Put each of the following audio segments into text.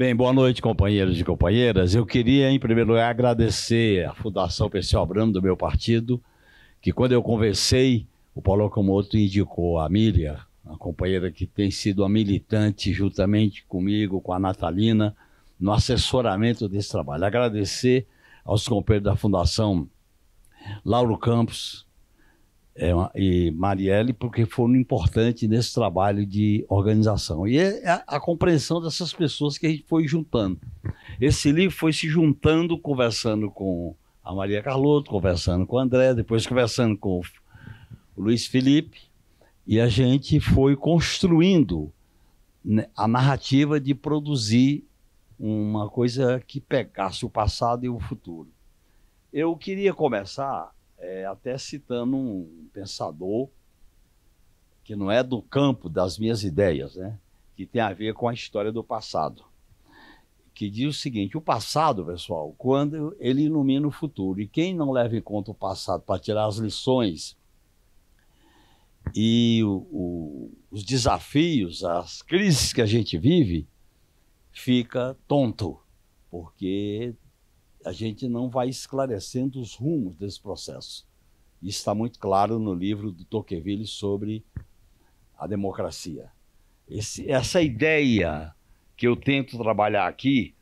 Bem, boa noite, companheiros e companheiras. Eu queria, em primeiro lugar, agradecer à Fundação PC Abramo do meu partido, que quando eu conversei, o Paulo Comoto indicou a Miriam, uma companheira que tem sido a militante juntamente comigo, com a Natalina, no assessoramento desse trabalho. Agradecer aos companheiros da Fundação Lauro Campos, é, e Marielle, porque foram importantes nesse trabalho de organização. E é, é a, a, compreensão dessas pessoas que a gente foi juntando. Esse livro foi se juntando, conversando com a Maria Carlotto, conversando com o André, depois conversando com o Luiz Felipe, e a gente foi construindo né, a narrativa de produzir uma coisa que pegasse o passado e o futuro. Eu queria começar é, até citando um pensador que não é do campo das minhas ideias, né? que tem a ver com a história do passado, que diz o seguinte: o passado, pessoal, quando ele ilumina o futuro, e quem não leva em conta o passado para tirar as lições e o, o, os desafios, as crises que a gente vive, fica tonto, porque a gente não vai esclarecendo os rumos desse processo. Isso está muito claro no livro do Tocqueville sobre a democracia. Esse, essa ideia que eu tento trabalhar aqui,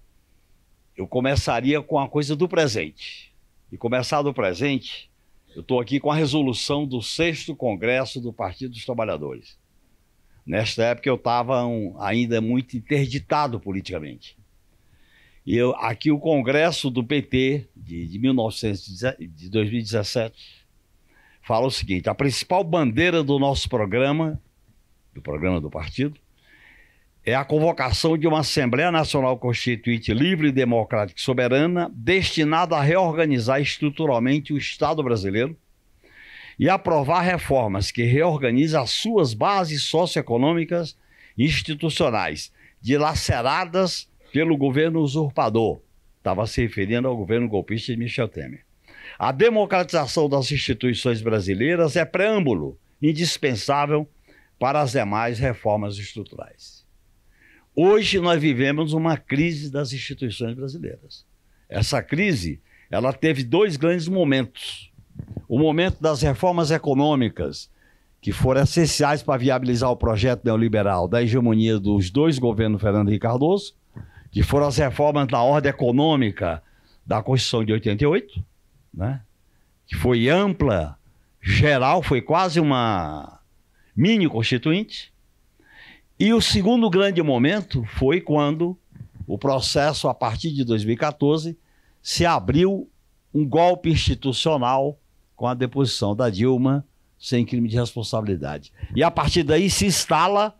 eu começaria com a coisa do presente. E começar do presente, eu estou aqui com a resolução do sexto congresso do Partido dos Trabalhadores. Nesta época eu estava um, ainda muito interditado politicamente. Eu, aqui o Congresso do PT de, de, de 2017 fala o seguinte: a principal bandeira do nosso programa, do programa do partido, é a convocação de uma Assembleia Nacional Constituinte livre, democrática e soberana, destinada a reorganizar estruturalmente o Estado brasileiro e aprovar reformas que reorganizem as suas bases socioeconômicas e institucionais, dilaceradas pelo governo usurpador. Estava se referindo ao governo golpista de Michel Temer. A democratização das instituições brasileiras é preâmbulo indispensável para as demais reformas estruturais. Hoje nós vivemos uma crise das instituições brasileiras. Essa crise, ela teve dois grandes momentos. O momento das reformas econômicas, que foram essenciais para viabilizar o projeto neoliberal da hegemonia dos dois governos Fernando Henrique Cardoso, que foram as reformas da ordem econômica da Constituição de 88, né? que foi ampla, geral, foi quase uma mini constituinte. E o segundo grande momento foi quando o processo, a partir de 2014, se abriu um golpe institucional com a deposição da Dilma sem crime de responsabilidade. E a partir daí se instala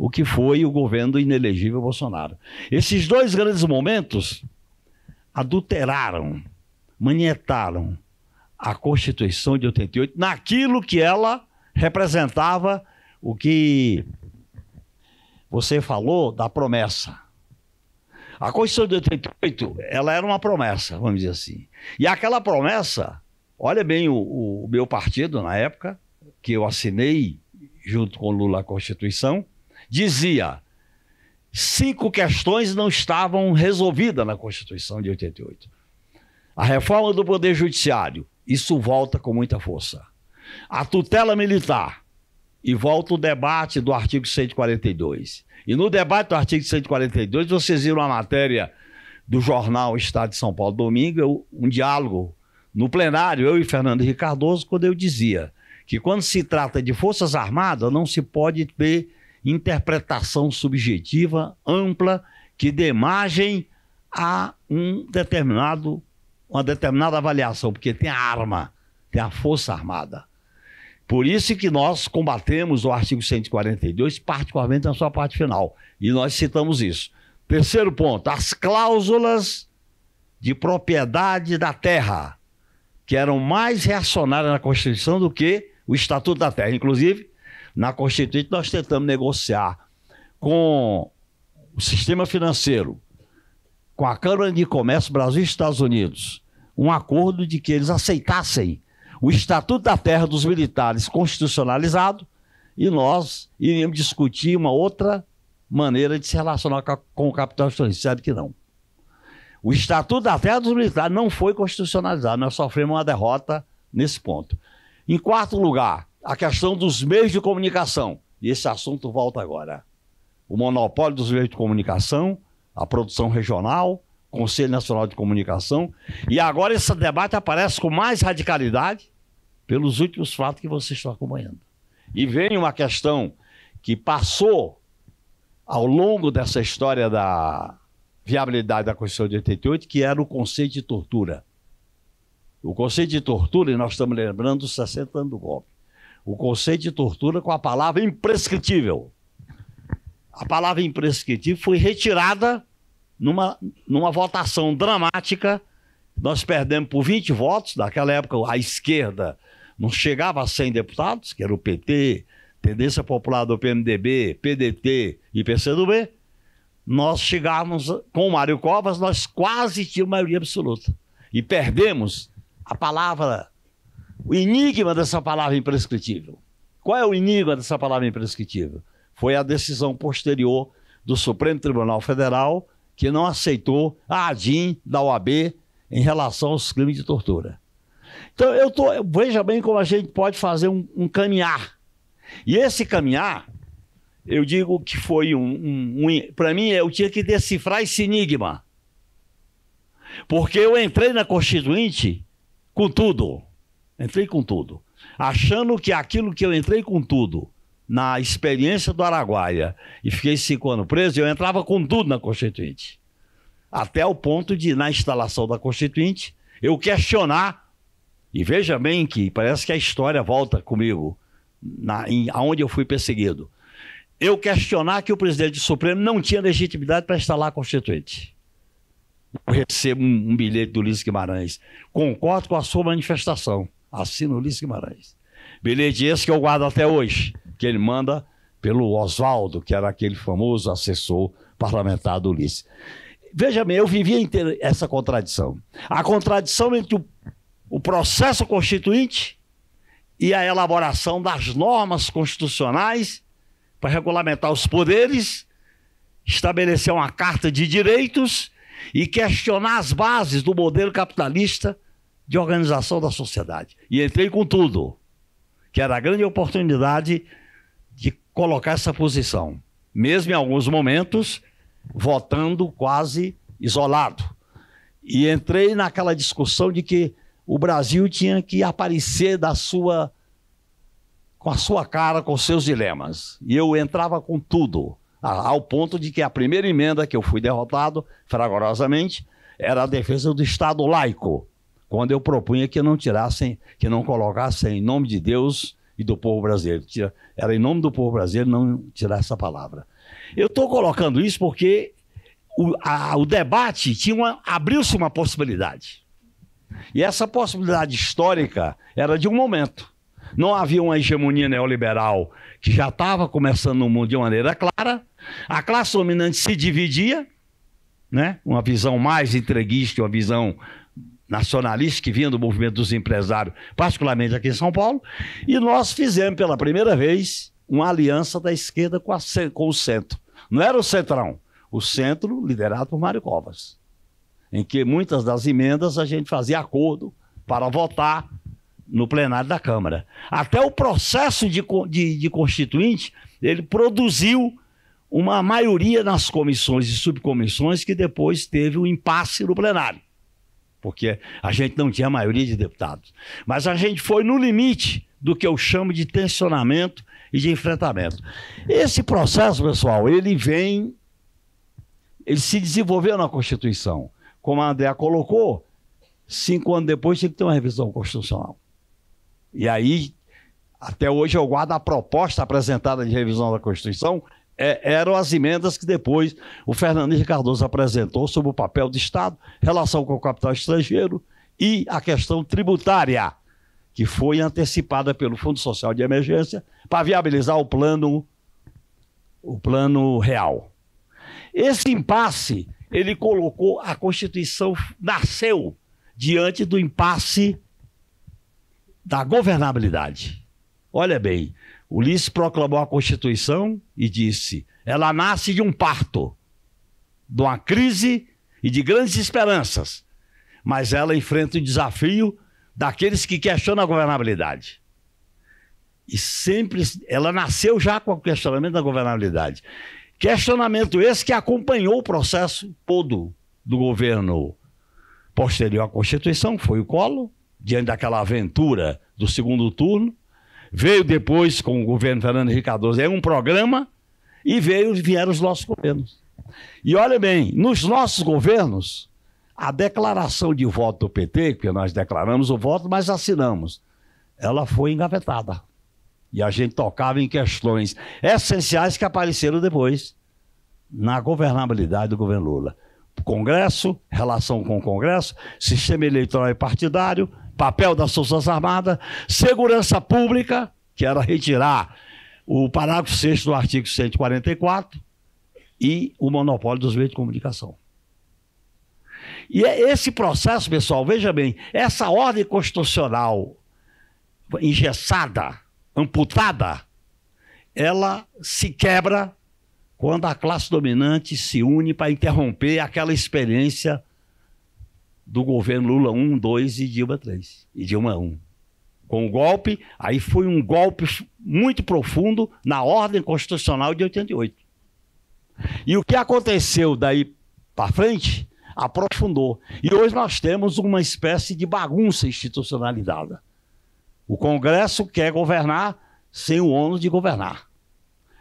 o que foi o governo inelegível Bolsonaro. Esses dois grandes momentos adulteraram, manietaram a Constituição de 88 naquilo que ela representava o que você falou da promessa. A Constituição de 88, ela era uma promessa, vamos dizer assim. E aquela promessa, olha bem o, o meu partido na época, que eu assinei junto com Lula a Constituição, dizia: cinco questões não estavam resolvidas na Constituição de 88. A reforma do Poder Judiciário, isso volta com muita força. A tutela militar, e volta o debate do artigo 142. E no debate do artigo 142, vocês viram a matéria do jornal Estado de São Paulo, domingo, um diálogo no plenário, eu e Fernando Cardoso, quando eu dizia que quando se trata de Forças Armadas, não se pode ter interpretação subjetiva ampla que dê margem a um determinado uma determinada avaliação, porque tem a arma, tem a força armada. Por isso que nós combatemos o artigo 142, particularmente na sua parte final. E nós citamos isso. Terceiro ponto, as cláusulas de propriedade da terra, que eram mais reacionárias na Constituição do que o Estatuto da Terra. Inclusive, na Constituinte, nós tentamos negociar com o sistema financeiro, com a Câmara de Comércio Brasil e Estados Unidos, um acordo de que eles aceitassem o Estatuto da Terra dos Militares constitucionalizado e nós iríamos discutir uma outra maneira de se relacionar com o capital estrangeiro. Sabe que não. O Estatuto da Terra dos Militares não foi constitucionalizado, nós sofremos uma derrota nesse ponto. Em quarto lugar, a questão dos meios de comunicação. E esse assunto volta agora. O monopólio dos meios de comunicação, a produção regional, Conselho Nacional de Comunicação. E agora esse debate aparece com mais radicalidade pelos últimos fatos que vocês estão acompanhando. E vem uma questão que passou ao longo dessa história da viabilidade da Constituição de 88, que era o conceito de tortura. O conceito de tortura, e nós estamos lembrando dos 60 anos do golpe o conceito de tortura com a palavra imprescritível. A palavra imprescritível foi retirada numa, numa votação dramática. Nós perdemos por 20 votos. Naquela época, a esquerda não chegava a 100 deputados, que era o PT, Tendência Popular do PMDB, PDT e PCdoB. Nós chegávamos, com o Mário Covas, nós quase tínhamos maioria absoluta. E perdemos a palavra o enigma dessa palavra imprescritível. Qual é o enigma dessa palavra imprescritível? Foi a decisão posterior do Supremo Tribunal Federal que não aceitou a ADIM da OAB em relação aos crimes de tortura. Então, eu tô, veja bem como a gente pode fazer um, um caminhar. E esse caminhar, eu digo que foi um. um, um Para mim, eu tinha que decifrar esse enigma. Porque eu entrei na Constituinte com tudo. Entrei com tudo. Achando que aquilo que eu entrei com tudo, na experiência do Araguaia, e fiquei cinco anos preso, eu entrava com tudo na Constituinte. Até o ponto de, na instalação da Constituinte, eu questionar. E veja bem que parece que a história volta comigo, na, em, aonde eu fui perseguido. Eu questionar que o presidente do Supremo não tinha legitimidade para instalar a Constituinte. Eu recebo um, um bilhete do Luiz Guimarães. Concordo com a sua manifestação. Assina Ulisses Guimarães. Bilhete esse que eu guardo até hoje, que ele manda pelo Oswaldo, que era aquele famoso assessor parlamentar do Ulisses. Veja bem, eu vivia essa contradição. A contradição entre o, o processo constituinte e a elaboração das normas constitucionais para regulamentar os poderes, estabelecer uma carta de direitos e questionar as bases do modelo capitalista de organização da sociedade. E entrei com tudo, que era a grande oportunidade de colocar essa posição, mesmo em alguns momentos votando quase isolado. E entrei naquela discussão de que o Brasil tinha que aparecer da sua com a sua cara, com seus dilemas. E eu entrava com tudo, ao ponto de que a primeira emenda que eu fui derrotado, fragorosamente, era a defesa do Estado laico quando eu propunha que não tirassem, que não colocassem em nome de Deus e do povo brasileiro. Era em nome do povo brasileiro não tirar essa palavra. Eu estou colocando isso porque o, a, o debate abriu-se uma possibilidade. E essa possibilidade histórica era de um momento. Não havia uma hegemonia neoliberal que já estava começando no mundo de maneira clara. A classe dominante se dividia, né? uma visão mais entreguista, uma visão nacionalista que vinha do movimento dos empresários, particularmente aqui em São Paulo, e nós fizemos pela primeira vez uma aliança da esquerda com, a, com o centro. Não era o centrão, o centro liderado por Mário Covas, em que muitas das emendas a gente fazia acordo para votar no plenário da Câmara. Até o processo de, de, de constituinte, ele produziu uma maioria nas comissões e subcomissões que depois teve um impasse no plenário porque a gente não tinha maioria de deputados. Mas a gente foi no limite do que eu chamo de tensionamento e de enfrentamento. Esse processo, pessoal, ele vem, ele se desenvolveu na Constituição. Como a Andréa colocou, cinco anos depois tem que ter uma revisão constitucional. E aí, até hoje, eu guardo a proposta apresentada de revisão da Constituição, é, eram as emendas que depois o Fernandes Cardoso apresentou sobre o papel do Estado, relação com o capital estrangeiro e a questão tributária, que foi antecipada pelo Fundo Social de Emergência para viabilizar o plano, o plano real. Esse impasse, ele colocou a Constituição nasceu diante do impasse da governabilidade. Olha bem, Ulisses proclamou a Constituição e disse: ela nasce de um parto, de uma crise e de grandes esperanças, mas ela enfrenta o desafio daqueles que questionam a governabilidade. E sempre ela nasceu já com o questionamento da governabilidade. Questionamento esse que acompanhou o processo todo do governo posterior à Constituição, foi o Colo, diante daquela aventura do segundo turno, Veio depois com o governo Fernando Henrique Cardoso, é um programa, e veio, vieram os nossos governos. E olha bem, nos nossos governos, a declaração de voto do PT, que nós declaramos o voto, mas assinamos, ela foi engavetada. E a gente tocava em questões essenciais que apareceram depois na governabilidade do governo Lula. Congresso, relação com o Congresso, sistema eleitoral e partidário, papel das Forças Armadas, segurança pública, que era retirar o parágrafo 6 do artigo 144, e o monopólio dos meios de comunicação. E é esse processo, pessoal, veja bem, essa ordem constitucional engessada, amputada, ela se quebra quando a classe dominante se une para interromper aquela experiência do governo Lula 1, 2 e Dilma 3. E Dilma 1. Com o golpe, aí foi um golpe muito profundo na ordem constitucional de 88. E o que aconteceu daí para frente aprofundou. E hoje nós temos uma espécie de bagunça institucionalizada. O Congresso quer governar sem o ônus de governar.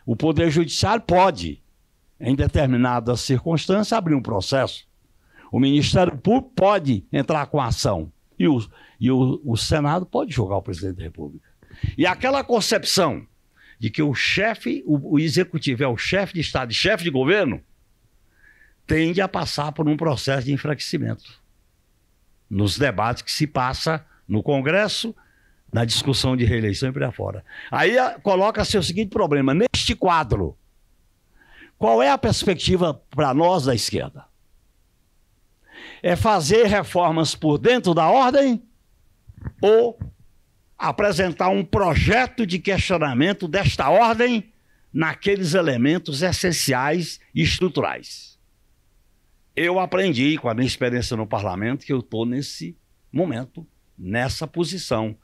O Poder Judiciário pode, em determinadas circunstâncias, abrir um processo o Ministério Público pode entrar com ação. E, o, e o, o Senado pode julgar o presidente da República. E aquela concepção de que o chefe, o, o executivo é o chefe de Estado e chefe de governo, tende a passar por um processo de enfraquecimento nos debates que se passa no Congresso, na discussão de reeleição e por aí fora. Aí ah, coloca-se o seguinte problema: neste quadro, qual é a perspectiva para nós da esquerda? é fazer reformas por dentro da ordem ou apresentar um projeto de questionamento desta ordem naqueles elementos essenciais e estruturais. Eu aprendi com a minha experiência no parlamento que eu estou nesse momento, nessa posição,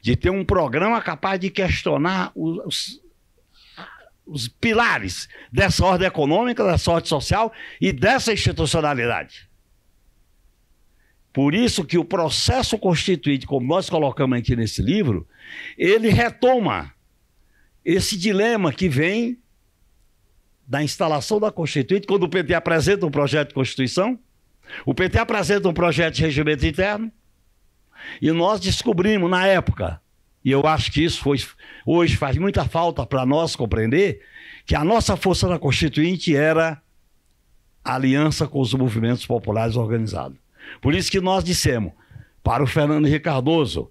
de ter um programa capaz de questionar os, os pilares dessa ordem econômica, dessa ordem social e dessa institucionalidade. Por isso que o processo constituinte, como nós colocamos aqui nesse livro, ele retoma esse dilema que vem da instalação da Constituinte, quando o PT apresenta um projeto de Constituição, o PT apresenta um projeto de regimento interno, e nós descobrimos na época, e eu acho que isso foi, hoje faz muita falta para nós compreender, que a nossa força na Constituinte era a aliança com os movimentos populares organizados. Por isso que nós dissemos para o Fernando Ricardoso,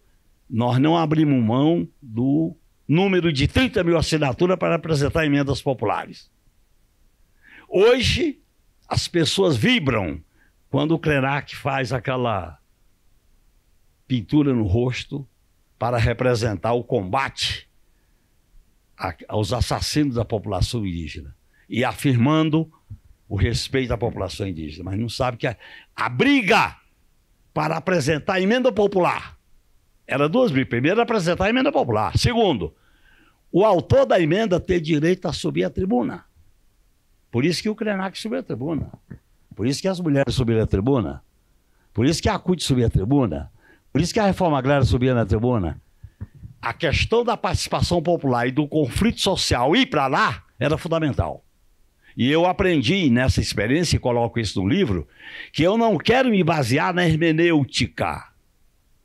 nós não abrimos mão do número de 30 mil assinaturas para apresentar emendas populares. Hoje, as pessoas vibram quando o Krenak faz aquela pintura no rosto para representar o combate aos assassinos da população indígena e afirmando o respeito à população indígena, mas não sabe que a, a briga para apresentar a emenda popular era duas Primeiro, apresentar a emenda popular. Segundo, o autor da emenda ter direito a subir à tribuna. Por isso que o Krenak subiu à tribuna. Por isso que as mulheres subiram à tribuna. Por isso que a CUT subiu à tribuna. Por isso que a reforma agrária subia na tribuna. A questão da participação popular e do conflito social ir para lá era fundamental. E eu aprendi nessa experiência, e coloco isso no livro, que eu não quero me basear na hermenêutica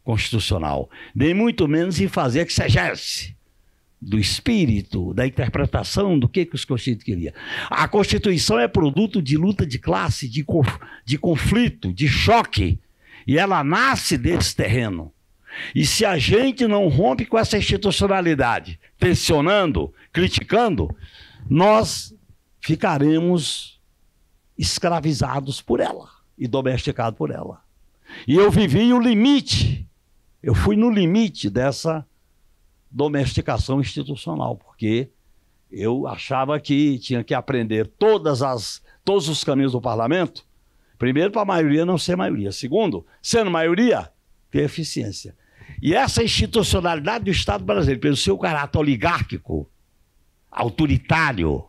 constitucional, nem muito menos em fazer que exegese do espírito, da interpretação do que, que os constituintes queriam. A Constituição é produto de luta de classe, de, de conflito, de choque. E ela nasce desse terreno. E se a gente não rompe com essa institucionalidade, tensionando, criticando, nós ficaremos escravizados por ela e domesticados por ela. E eu vivi o limite, eu fui no limite dessa domesticação institucional, porque eu achava que tinha que aprender todas as, todos os caminhos do parlamento, primeiro para a maioria não ser maioria, segundo, sendo maioria, ter eficiência. E essa institucionalidade do Estado brasileiro, pelo seu caráter oligárquico, autoritário,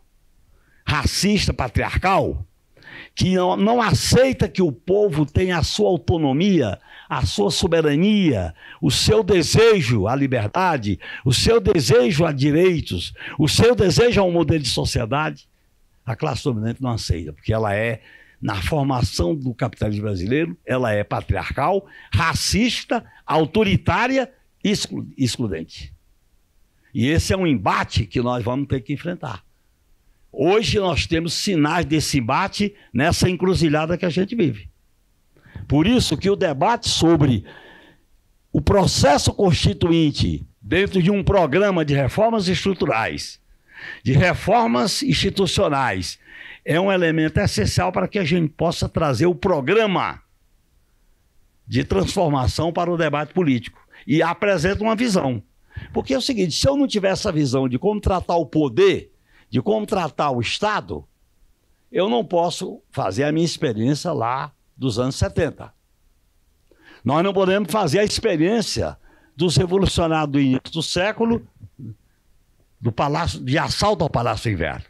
racista, patriarcal, que não, não, aceita que o povo tenha a sua autonomia, a sua soberania, o seu desejo à liberdade, o seu desejo a direitos, o seu desejo a um modelo de sociedade, a classe dominante não aceita, porque ela é, na formação do capitalismo brasileiro, ela é patriarcal, racista, autoritária e excludente. E esse é um embate que nós vamos ter que enfrentar. Hoje nós temos sinais desse embate nessa encruzilhada que a gente vive. Por isso que o debate sobre o processo constituinte dentro de um programa de reformas estruturais, de reformas institucionais, é um elemento essencial para que a gente possa trazer o programa de transformação para o debate político e apresenta uma visão. Porque é o seguinte, se eu não tiver essa visão de como tratar o poder, de contratar o Estado, eu não posso fazer a minha experiência lá dos anos 70. Nós não podemos fazer a experiência dos revolucionários do início do século do palácio de assalto ao Palácio do Inverno.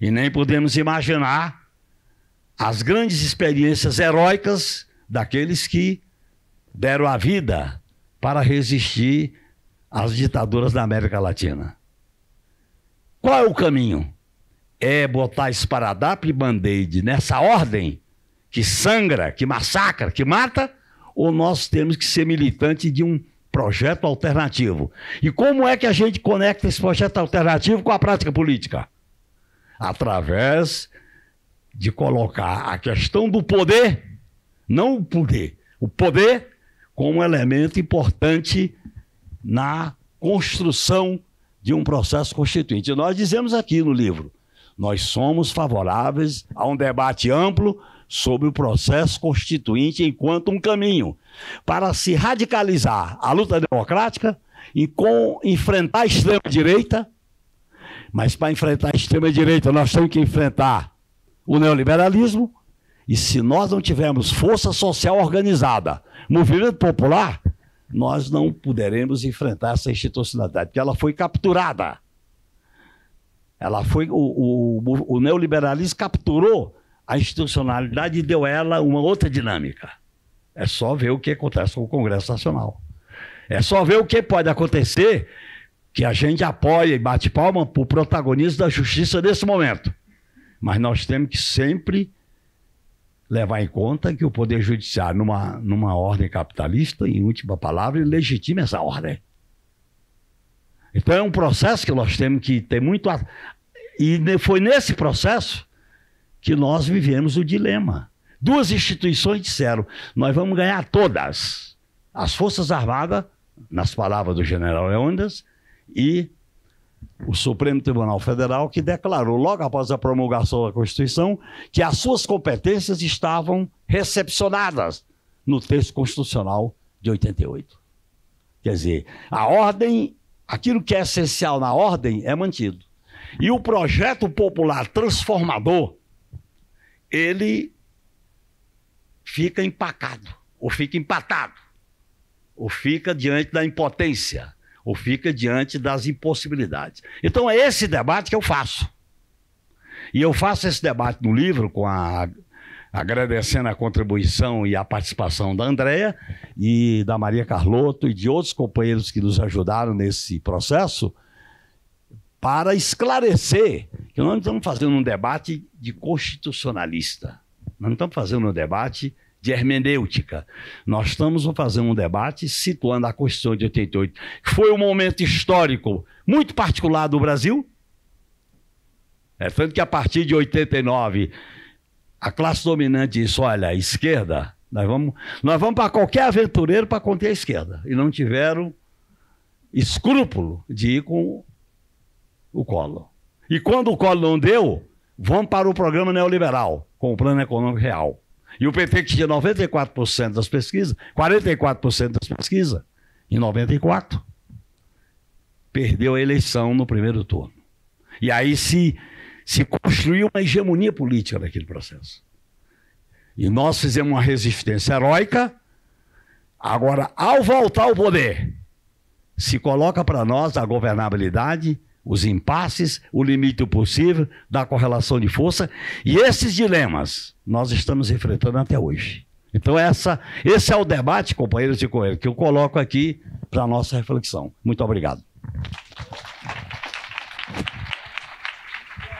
E nem podemos imaginar as grandes experiências heróicas daqueles que deram a vida para resistir às ditaduras da América Latina. Qual é o caminho? É botar esparadrap e band-aid nessa ordem que sangra, que massacra, que mata, ou nós temos que ser militante de um projeto alternativo? E como é que a gente conecta esse projeto alternativo com a prática política? Através de colocar a questão do poder, não o poder, o poder como elemento importante na construção de um processo constituinte. nós dizemos aqui no livro, nós somos favoráveis a um debate amplo sobre o processo constituinte enquanto um caminho para se radicalizar a luta democrática e com enfrentar a extrema direita. Mas para enfrentar a extrema direita, nós temos que enfrentar o neoliberalismo. E se nós não tivermos força social organizada, movimento popular, nós não poderemos enfrentar essa institucionalidade, porque ela foi capturada. Ela foi o, o, o neoliberalismo capturou a institucionalidade e deu a ela uma outra dinâmica. É só ver o que acontece com o Congresso Nacional. É só ver o que pode acontecer que a gente apoia e bate palma para o protagonista da justiça nesse momento. Mas nós temos que sempre levar em conta que o Poder Judiciário, numa, numa ordem capitalista, em última palavra, legitima essa ordem. Então é um processo que nós temos que ter muito. A... E foi nesse processo que nós vivemos o dilema. Duas instituições disseram: nós vamos ganhar todas. As Forças Armadas, nas palavras do general Leondas, e o Supremo Tribunal Federal, que declarou, logo após a promulgação da Constituição, que as suas competências estavam recepcionadas no texto constitucional de 88. Quer dizer, a ordem, aquilo que é essencial na ordem é mantido. E o projeto popular transformador, ele fica empacado, ou fica empatado, ou fica diante da impotência ou fica diante das impossibilidades. Então é esse debate que eu faço. E eu faço esse debate no livro com a agradecendo a contribuição e a participação da Andrea e da Maria Carlotto e de outros companheiros que nos ajudaram nesse processo para esclarecer que nós não estamos fazendo um debate de constitucionalista. Nós não estamos fazendo um debate de hermenêutica. Nós estamos fazendo um debate situando a Constituição de 88, que foi um momento histórico muito particular do Brasil. É tanto que a partir de 89, a classe dominante disse: olha, a esquerda, nós vamos, nós vamos para qualquer aventureiro para conter a esquerda. E não tiveram escrúpulo de ir com o colo. E quando o colo não deu, vamos para o programa neoliberal, com o plano econômico real. E o PT que tinha 94% das pesquisas, 44% das pesquisas, em 94, perdeu a eleição no primeiro turno. E aí se, se construiu uma hegemonia política naquele processo. E nós fizemos uma resistência heróica. Agora, ao voltar ao poder, se coloca para nós a governabilidade os impasses, o limite possível da correlação de força e esses dilemas nós estamos enfrentando até hoje. Então essa, esse é o debate, companheiros e companheiras, que eu coloco aqui para a nossa reflexão. Muito obrigado.